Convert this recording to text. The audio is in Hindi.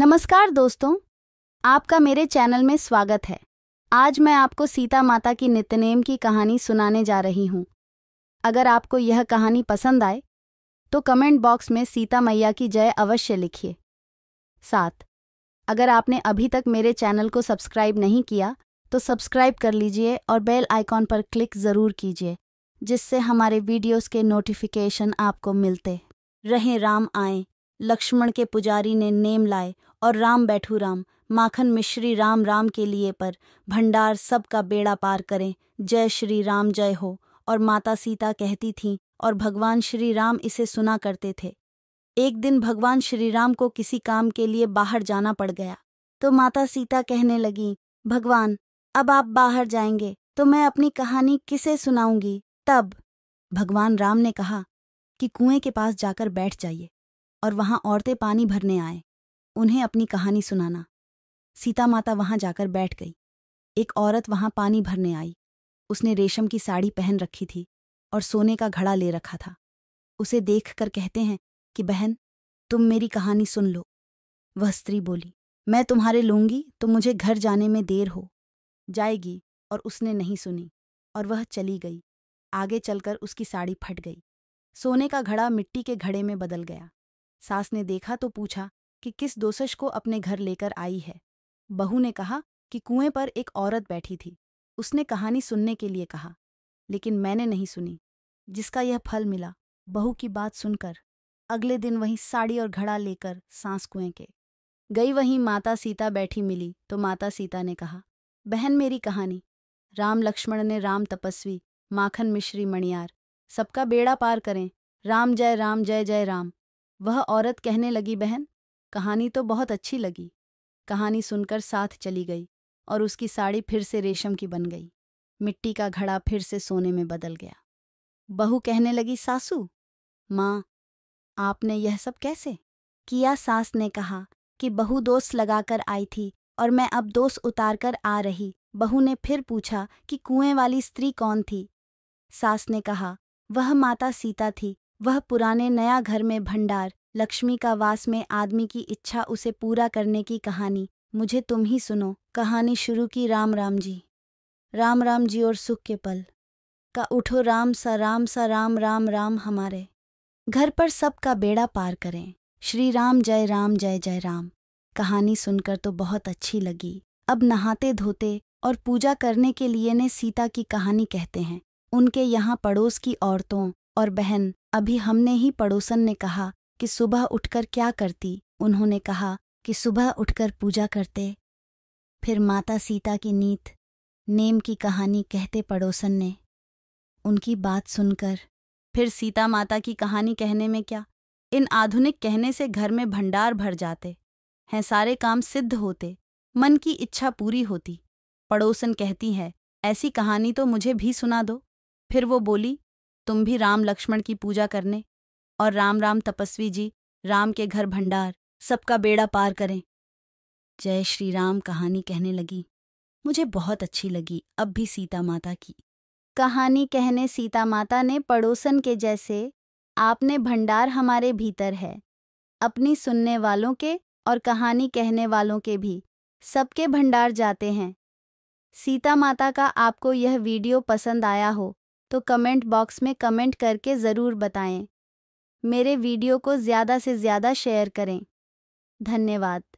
नमस्कार दोस्तों आपका मेरे चैनल में स्वागत है आज मैं आपको सीता माता की नित्यनेम की कहानी सुनाने जा रही हूँ अगर आपको यह कहानी पसंद आए तो कमेंट बॉक्स में सीता मैया की जय अवश्य लिखिए साथ अगर आपने अभी तक मेरे चैनल को सब्सक्राइब नहीं किया तो सब्सक्राइब कर लीजिए और बेल आइकॉन पर क्लिक ज़रूर कीजिए जिससे हमारे वीडियोस के नोटिफिकेशन आपको मिलते रहें राम आए लक्ष्मण के पुजारी ने नेम लाए और राम बैठू राम माखन मिश्री राम राम के लिए पर भंडार सब का बेड़ा पार करें जय श्री राम जय हो और माता सीता कहती थीं और भगवान श्री राम इसे सुना करते थे एक दिन भगवान श्री राम को किसी काम के लिए बाहर जाना पड़ गया तो माता सीता कहने लगी भगवान अब आप बाहर जाएंगे तो मैं अपनी कहानी किसे सुनाऊंगी तब भगवान राम ने कहा कि कुएं के पास जाकर बैठ जाइए और वहां औरतें पानी भरने आए उन्हें अपनी कहानी सुनाना सीता माता वहां जाकर बैठ गई एक औरत वहां पानी भरने आई उसने रेशम की साड़ी पहन रखी थी और सोने का घड़ा ले रखा था उसे देख कर कहते हैं कि बहन तुम मेरी कहानी सुन लो वह स्त्री बोली मैं तुम्हारे लूंगी तो मुझे घर जाने में देर हो जाएगी और उसने नहीं सुनी और वह चली गई आगे चलकर उसकी साड़ी फट गई सोने का घड़ा मिट्टी के घड़े में बदल गया सास ने देखा तो पूछा कि किस दोसश को अपने घर लेकर आई है बहू ने कहा कि कुएं पर एक औरत बैठी थी उसने कहानी सुनने के लिए कहा लेकिन मैंने नहीं सुनी जिसका यह फल मिला बहू की बात सुनकर अगले दिन वहीं साड़ी और घड़ा लेकर सांस कुएं के गई वहीं माता सीता बैठी मिली तो माता सीता ने कहा बहन मेरी कहानी राम लक्ष्मण ने राम तपस्वी माखन मिश्री मणियार सबका बेड़ा पार करें राम जय राम जय जय राम वह औरत कहने लगी बहन कहानी तो बहुत अच्छी लगी कहानी सुनकर साथ चली गई और उसकी साड़ी फिर से रेशम की बन गई मिट्टी का घड़ा फिर से सोने में बदल गया बहू कहने लगी सासू माँ आपने यह सब कैसे किया सास ने कहा कि बहू दोस्त लगाकर आई थी और मैं अब दोस्त उतार कर आ रही बहू ने फिर पूछा कि कुएं वाली स्त्री कौन थी सास ने कहा वह माता सीता थी वह पुराने नया घर में भंडार लक्ष्मी का वास में आदमी की इच्छा उसे पूरा करने की कहानी मुझे तुम ही सुनो कहानी शुरू की राम राम जी राम राम जी और सुख के पल का उठो राम सा राम सा राम राम राम हमारे घर पर सब का बेड़ा पार करें श्री राम जय राम जय जय राम कहानी सुनकर तो बहुत अच्छी लगी अब नहाते धोते और पूजा करने के लिए ने सीता की कहानी कहते हैं उनके यहाँ पड़ोस की औरतों और बहन अभी हमने ही पड़ोसन ने कहा कि सुबह उठकर क्या करती उन्होंने कहा कि सुबह उठकर पूजा करते फिर माता सीता की नीत नेम की कहानी कहते पड़ोसन ने उनकी बात सुनकर फिर सीता माता की कहानी कहने में क्या इन आधुनिक कहने से घर में भंडार भर जाते हैं सारे काम सिद्ध होते मन की इच्छा पूरी होती पड़ोसन कहती है ऐसी कहानी तो मुझे भी सुना दो फिर वो बोली तुम भी राम लक्ष्मण की पूजा करने और राम राम तपस्वी जी राम के घर भंडार सबका बेड़ा पार करें जय श्री राम कहानी कहने लगी मुझे बहुत अच्छी लगी अब भी सीता माता की कहानी कहने सीता माता ने पड़ोसन के जैसे आपने भंडार हमारे भीतर है अपनी सुनने वालों के और कहानी कहने वालों के भी सबके भंडार जाते हैं सीता माता का आपको यह वीडियो पसंद आया हो तो कमेंट बॉक्स में कमेंट करके ज़रूर बताएं मेरे वीडियो को ज़्यादा से ज़्यादा शेयर करें धन्यवाद